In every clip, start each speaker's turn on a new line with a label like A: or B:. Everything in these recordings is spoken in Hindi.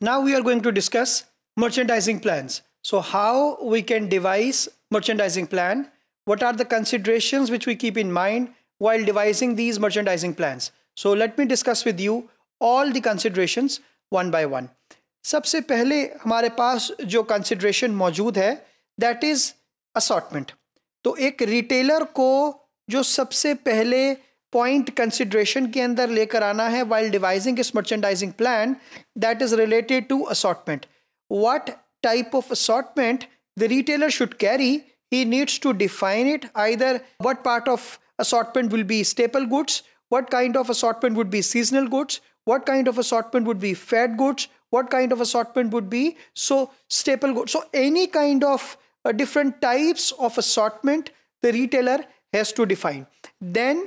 A: Now we are going to discuss merchandising plans. So how we can devise merchandising plan, what are the considerations which we keep in mind while devising these merchandising plans. So let me discuss with you all the considerations one by one. सबसे पहले हमारे पास जो consideration मौजूद है that is assortment. तो एक retailer को जो सबसे पहले पॉइंट कंसिड्रेशन के अंदर लेकर आना है वाइल डिवाइजिंग इस merchandising plan that is related to assortment what type of assortment the retailer should carry he needs to define it either what part of assortment will be staple goods what kind of assortment would be seasonal goods what kind of assortment would be fad goods what kind of assortment would be so staple goods so any kind of different types of assortment the retailer has to define then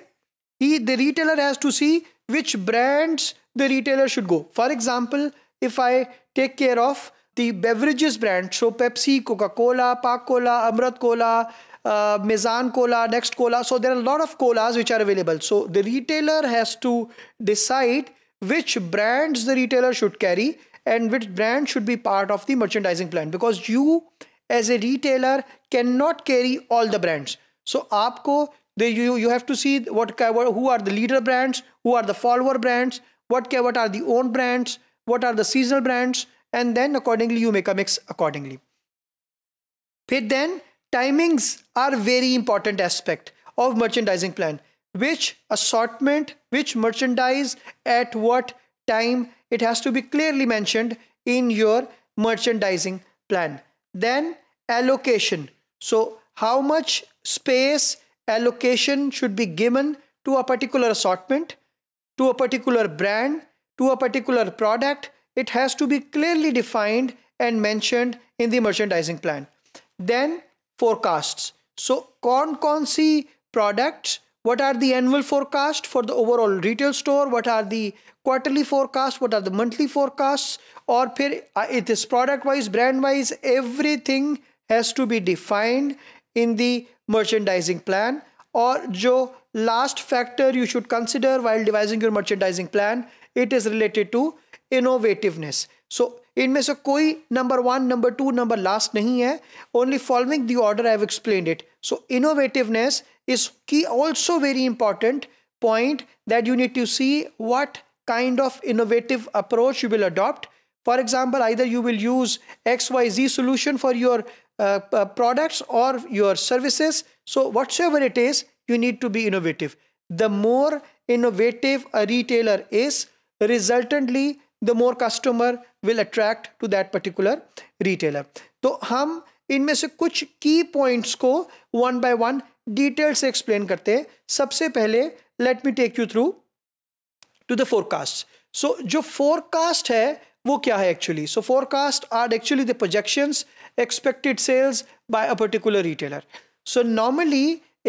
A: he the retailer has to see which brands the retailer should go for example if i take care of the beverages brand so pepsi coca-cola pak cola amrit cola uh, Mizan Cola, Next Cola. So there are a lot of colas which are available. So the retailer has to decide which brands the retailer should carry and which brand should be part of the merchandising plan because you as a retailer cannot carry all the brands. So आपको they you you have to see what who are the leader brands who are the follower brands what what are the own brands what are the seasonal brands and then accordingly you make a mix accordingly but then timings are very important aspect of merchandising plan which assortment which merchandise at what time it has to be clearly mentioned in your merchandising plan then allocation so how much space allocation should be given to a particular assortment, to a particular brand, to a particular product. It has to be clearly defined and mentioned in the merchandising plan. Then forecasts. So, con con si products what are the annual forecast for the overall retail store what are the quarterly forecast what are the monthly forecasts or phir uh, it is product wise brand wise everything has to be defined in the merchandising plan or jo last factor you should consider while devising your merchandising plan it is related to innovativeness so in me se koi number 1 number 2 number last nahi only following the order i have explained it so innovativeness is key also very important point that you need to see what kind of innovative approach you will adopt For example, either you will use XYZ solution for your uh, uh, products or your services. So whatsoever it is, you need to be innovative. The more innovative a retailer is, resultantly the more customer will attract to that particular retailer. तो hum inme se kuch key points ko one by one detail से एक्सप्लेन करते हैं सबसे पहले let me take you through to the forecast so जो फोरकास्ट है वो क्या है actually so forecast are actually the projections expected sales by a particular retailer so normally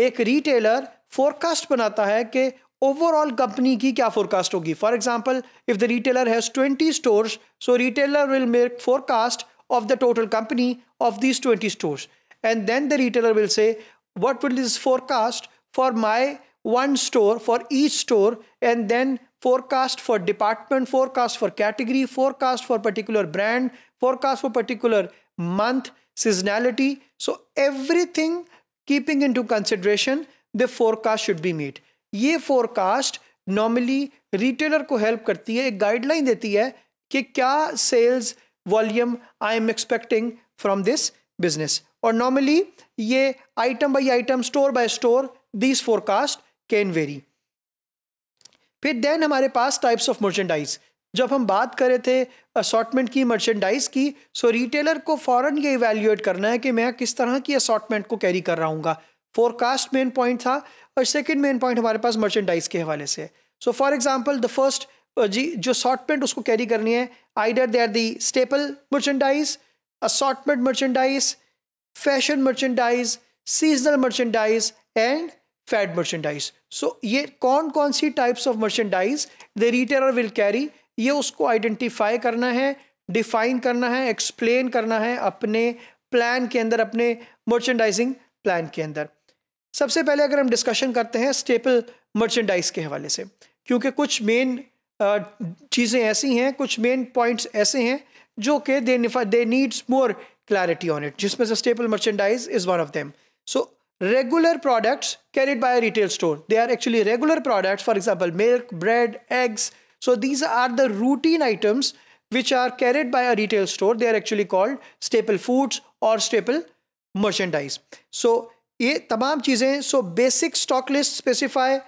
A: एक रिटेलर फोरकास्ट बनाता है कि ओवरऑल कंपनी की क्या फोरकास्ट होगी for example if the retailer has twenty stores so retailer will make forecast of the total company of these 20 store and then the retailer will say what will this forecast for my one store for each store and then forecast for department, forecast for category, forecast for particular brand, forecast for particular month, seasonality. So everything keeping into consideration, the forecast should be made. ये forecast normally retailer को help करती है एक guideline देती है कि क्या sales volume I am expecting from this business. और normally ये item by item, store by store, these forecast can vary. फिर देन हमारे पास टाइप्स ऑफ मर्चेंडाइज जब हम बात कर रहे थे असॉटमेंट की मर्चेंडाइज की सो रिटेलर को फ़ौरन ये इवेल्यूएट करना है कि मैं किस तरह की असॉटमेंट को कैरी कर रहा हूँ फोरकास्ट मेन पॉइंट था और सेकेंड मेन पॉइंट हमारे पास मर्चेंडाइज के हवाले से so for example the first जी जो असॉटमेंट उसको कैरी करनी है either they are the staple merchandise assortment merchandise fashion merchandise seasonal merchandise and fad merchandise so ये कौन कौन सी types of merchandise the retailer will carry ये उसको आइडेंटिफाई करना है डिफाइन करना है एक्सप्लेन करना है अपने प्लान के अंदर अपने मर्चेंडाइजिंग प्लान के अंदर सबसे पहले अगर हम डिस्कशन करते हैं स्टेपल मर्चेंडाइज के हवाले से क्योंकि कुछ मेन चीज़ें ऐसी हैं कुछ मेन पॉइंट्स ऐसे हैं जो कि they they needs more clarity on it जिसमें से staple merchandise is one of them so regular products carried by a retail store. They are actually regular products, for example, milk, bread, eggs. So these are the routine items which are carried by a retail store. They are actually called staple foods or staple merchandise. So ये तमाम चीज़ें So basic stock list specify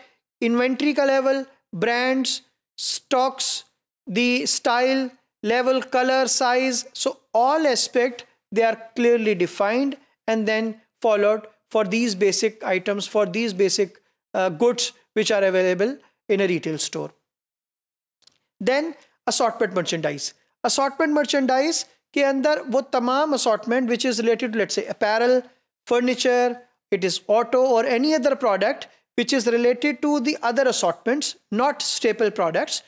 A: inventory level, brands, stocks, the style, level, color, size. So all aspect they are clearly defined and then followed for these basic items, for these basic uh, goods which are available in a retail store. Then assortment merchandise. Assortment merchandise ke andar wo tamam assortment which is related to let's say apparel, furniture, it is auto or any other product which is related to the other assortments, not staple products.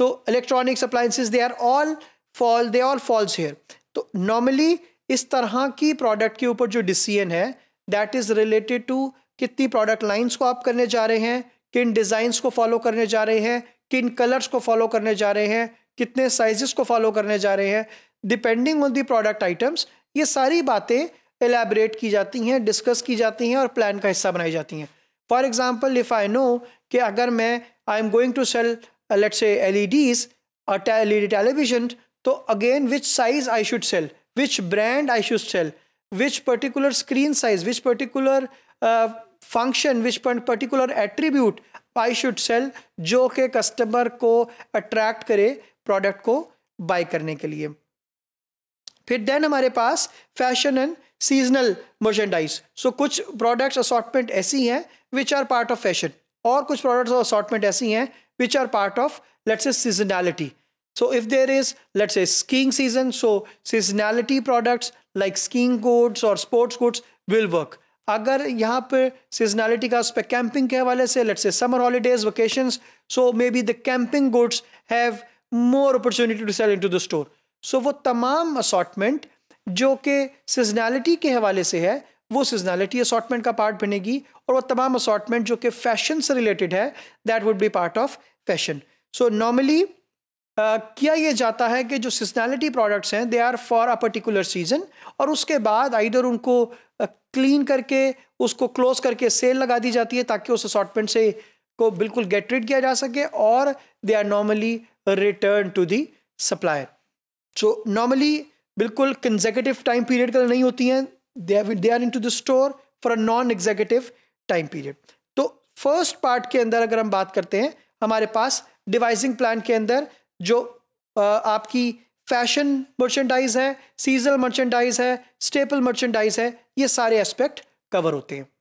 A: So electronics, appliances, they are all fall, they all falls here. So normally is tarha ki product ke upar jo decision hai. That is related to कितनी प्रोडक्ट लाइन्स को आप करने जा रहे हैं किन डिज़ाइंस को फॉलो करने जा रहे हैं किन कलर्स को फॉलो करने जा रहे हैं कितने साइजेस को फॉलो करने जा रहे हैं depending on the product items ये सारी बातें एलेबरेट की जाती हैं डिस्कस की जाती हैं और प्लान का हिस्सा बनाई जाती हैं for example if I know कि अगर मैं I am going to sell let say L E Ds L E D television तो again which size I should sell which brand I should sell which particular screen size, which particular uh, function, which particular attribute I should sell jo ke customer ko attract kare product ko buy karne ke liye फिर देन हमारे पास fashion and seasonal merchandise so कुछ प्रोडक्ट्स असॉटमेंट ऐसी हैं which are part of fashion और कुछ प्रोडक्ट्स असॉटमेंट ऐसी हैं which are part of let's a seasonality So if there is, let's say, skiing season, so seasonality products like skiing coats और स्पोर्ट्स गुड्स विल वर्क अगर यहाँ पर सीजनैलिटी का पर कैंपिंग के हवाले से let's say summer holidays vacation so maybe the camping goods have more opportunity to sell in to the store so वो तमाम असॉटमेंट जो कि सीजनैलिटी के हवाले से है वो सीजनैलिटी असॉटमेंट का पार्ट बनेगी और वह तमाम असॉटमेंट जो कि फैशन से रिलेटेड है that would be part of fashion so normally किया ये जाता है कि जो सीजनैलिटी प्रोडक्ट्स हैं they are for a particular season और उसके बाद आइडर उनको क्लीन uh, करके उसको क्लोज करके सेल लगा दी जाती है ताकि उस असॉटमेंट से को बिल्कुल गेट रिड किया जा सके और they are normally return to the supplier so normally बिल्कुल कंजेकेटिव टाइम पीरियड कल नहीं होती हैं they are in to the store for a non consecutive time period तो फर्स्ट पार्ट के अंदर अगर हम बात करते हैं हमारे पास डिवाइसिंग प्लान के अंदर जो आपकी फैशन मर्चेंडाइज है सीजनल मर्चेंडाइज है स्टेपल मर्चेंडाइज है ये सारे एस्पेक्ट कवर होते हैं